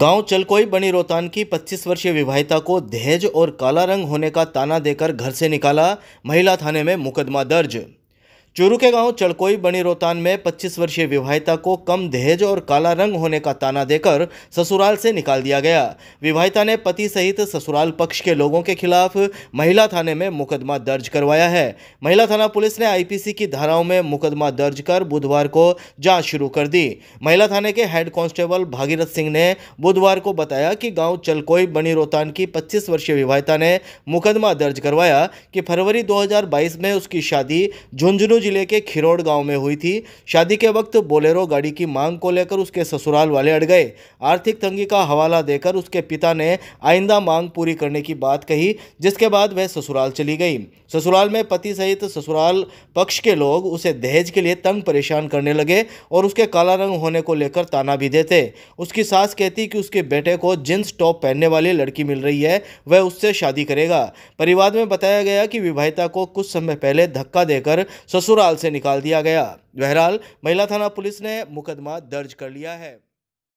गांव चलकोई बनी रोहतान की 25 वर्षीय विवाहिता को दहेज और काला रंग होने का ताना देकर घर से निकाला महिला थाने में मुकदमा दर्ज चूरू के गांव चड़कोई बनी रोहतान में 25 वर्षीय विवाहिता को कम दहेज और काला रंग होने का ताना देकर ससुराल से निकाल दिया गया विवाहिता ने पति सहित ससुराल पक्ष के लोगों के खिलाफ महिला थाने में मुकदमा दर्ज करवाया है महिला थाना पुलिस ने आईपीसी की धाराओं में मुकदमा दर्ज कर बुधवार को जाँच शुरू कर दी महिला थाने के हेड कांस्टेबल भागीरथ सिंह ने बुधवार को बताया कि गाँव चलकोई बनी रोहतान की पच्चीस वर्षीय विवाहिता ने मुकदमा दर्ज करवाया कि फरवरी दो में उसकी शादी झुंझुनू जिले के खिरोड़ गांव में हुई थी शादी के वक्त बोलेरो गाड़ी की मांग को लेकर उसके ससुराल वाले अड़ गए आर्थिक तंगी का हवाला देकर उसके पिता ने आइंदा मांग पूरी करने की बात कही जिसके बाद वह ससुराल चली गई ससुराल में पति सहित ससुराल पक्ष के लोग उसे दहेज के लिए तंग परेशान करने लगे और उसके काला रंग होने को लेकर ताना भी देते उसकी सास कहती कि उसके बेटे को जींस टॉप पहनने वाली लड़की मिल रही है वह उससे शादी करेगा परिवार में बताया गया कि विवाहिता को कुछ समय पहले धक्का देकर ससुर ससुराल से निकाल दिया गया बहरहाल महिला थाना पुलिस ने मुकदमा दर्ज कर लिया है